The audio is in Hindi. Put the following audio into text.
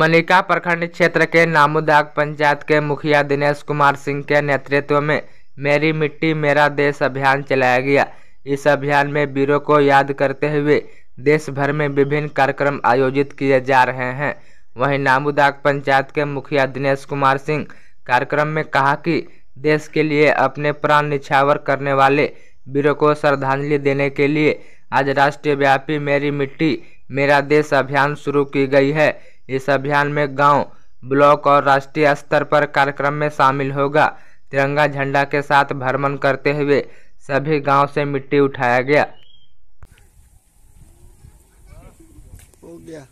मनिका प्रखंड क्षेत्र के नामुदाग पंचायत के मुखिया दिनेश कुमार सिंह के नेतृत्व में मेरी मिट्टी मेरा देश अभियान चलाया गया इस अभियान में वीरों को याद करते हुए देश भर में विभिन्न कार्यक्रम आयोजित किए जा रहे हैं वहीं नामुदाग पंचायत के मुखिया दिनेश कुमार सिंह कार्यक्रम में कहा कि देश के लिए अपने प्राण निछावर करने वाले वीरों को श्रद्धांजलि देने के लिए आज राष्ट्रव्यापी मेरी मिट्टी मेरा देश अभियान शुरू की गई है इस अभियान में गांव, ब्लॉक और राष्ट्रीय स्तर पर कार्यक्रम में शामिल होगा तिरंगा झंडा के साथ भ्रमण करते हुए सभी गांव से मिट्टी उठाया गया हो गया